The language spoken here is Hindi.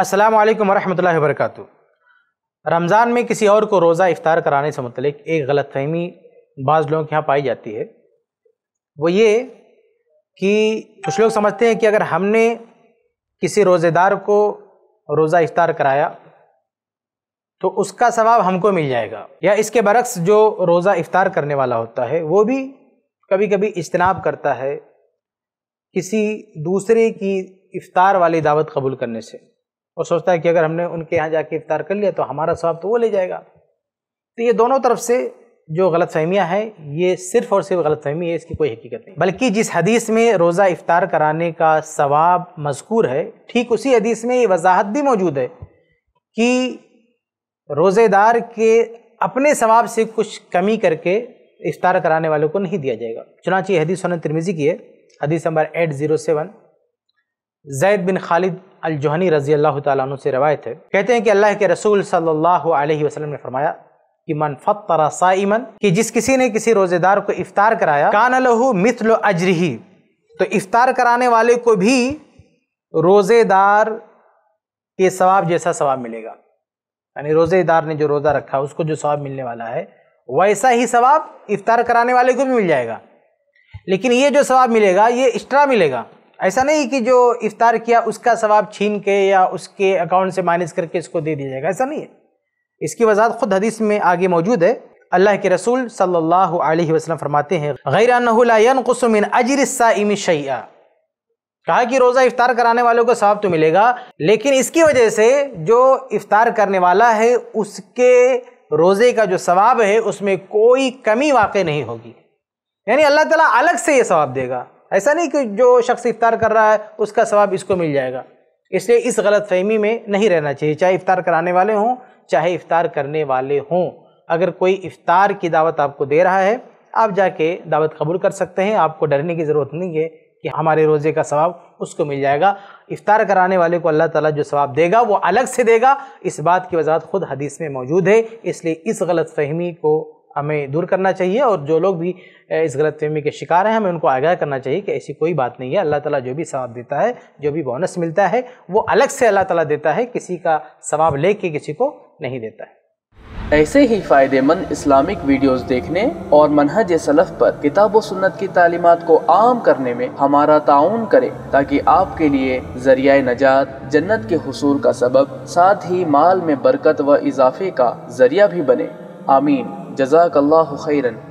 अस्सलाम वालेकुम वरक रमज़ान में किसी और को रोज़ा इफ़ार कराने से मतलब एक गलतफहमी बाज़ लोगों के यहाँ पाई जाती है वो ये कि कुछ लोग समझते हैं कि अगर हमने किसी रोज़ेदार को रोज़ा इफ़ार कराया तो उसका सवाब हमको मिल जाएगा या इसके बरक्स जो रोज़ा इफ़ार करने वाला होता है वो भी कभी कभी इजतनाब करता है किसी दूसरे की इफ़ार वाली दावत कबूल करने से और सोचता है कि अगर हमने उनके यहाँ जाके इफ्तार कर लिया तो हमारा स्वाब तो वो ले जाएगा तो ये दोनों तरफ से जो गलत फहमियाँ हैं ये सिर्फ़ और सिर्फ गलत फहमी है इसकी कोई हकीकत नहीं बल्कि जिस हदीस में रोज़ा इफ्तार कराने का सवाब मजकूर है ठीक उसी हदीस में ये वजाहत भी मौजूद है कि रोज़ेदार के अपने सवाब से कुछ कमी करके इफ्तार कराने वालों को नहीं दिया जाएगा चुनाची हदीस सोन तिरमिज़ी की है हदीस नंबर एट ज़ीरो सेवन जैद बिन खालिद अलजहनी रजी अल्लाह तु से रवायत है कहते हैं कि अल्लाह के रसूल सल्लल्लाहु अलैहि वसल्लम ने फरमाया कि मन फतरा साइमन कि जिस किसी ने किसी रोजेदार को इफ्तार कराया कान लहू मिथल अजरही तो इफ्तार कराने वाले को भी रोजेदार के सवाब जैसा सवाब मिलेगा यानी रोजेदार ने जो रोजा रखा उसको जो सवाब मिलने वाला है वैसा ही सवाब इफ्तार कराने वाले को भी मिल जाएगा लेकिन ये जो सवाब मिलेगा ये एक्स्ट्रा मिलेगा ऐसा नहीं कि जो इफ्तार किया उसका सवाब छीन के या उसके अकाउंट से माइनस करके इसको दे दिया जाएगा ऐसा नहीं है इसकी वजाहत खुद हदीस में आगे मौजूद है अल्लाह के रसूल सल्लल्लाहु अलैहि वसल्लम फरमाते हैं गैरानकुसमिन अजर साइम शैया कहा कि रोज़ा इफ्तार कराने वालों को सवाब तो मिलेगा लेकिन इसकी वजह से जो इफ्तार करने वाला है उसके रोज़े का जो सवाब है उसमें कोई कमी वाक़ नहीं होगी यानी अल्लाह ताला अलग से ये सवाब देगा ऐसा नहीं कि जो शख्स इफ्तार कर रहा है उसका सवाब इसको मिल जाएगा इसलिए इस गलत फहमी में नहीं रहना चाहिए चाहे इफ़ार कराने वाले हों चाहे इफ़ार करने वाले हों अगर कोई इफ़ार की दावत आपको दे रहा है आप जाके दावत कबूल कर सकते हैं आपको डरने की ज़रूरत नहीं है कि हमारे रोज़े का सवाब उसको मिल जाएगा इफ़ार कराने वाले को अल्लाह ताला जो सवाब देगा वो अलग से देगा इस बात की वजाहत ख़ुद हदीस में मौजूद है इसलिए इस गलत फहमी को हमें दूर करना चाहिए और जो लोग भी इस गलत फहमी के शिकार हैं हमें उनको आगाह करना चाहिए कि ऐसी कोई बात नहीं है अल्लाह ताला जो भी सवाब देता है जो भी बोनस मिलता है वो अलग से अल्लाह ताला देता है किसी का सवाब ले के किसी को नहीं देता है ऐसे ही फ़ायदेमंद इस्लामिक वीडियोस देखने और मनहज सलफ़ पर किताब व सुन्नत की तालीमत को आम करने में हमारा ताउन करें ताकि आपके लिए जरिया नजात जन्नत के हसूल का सबब साथ ही माल में बरकत व इजाफे का जरिया भी बने आमीन جزاك الله خيرا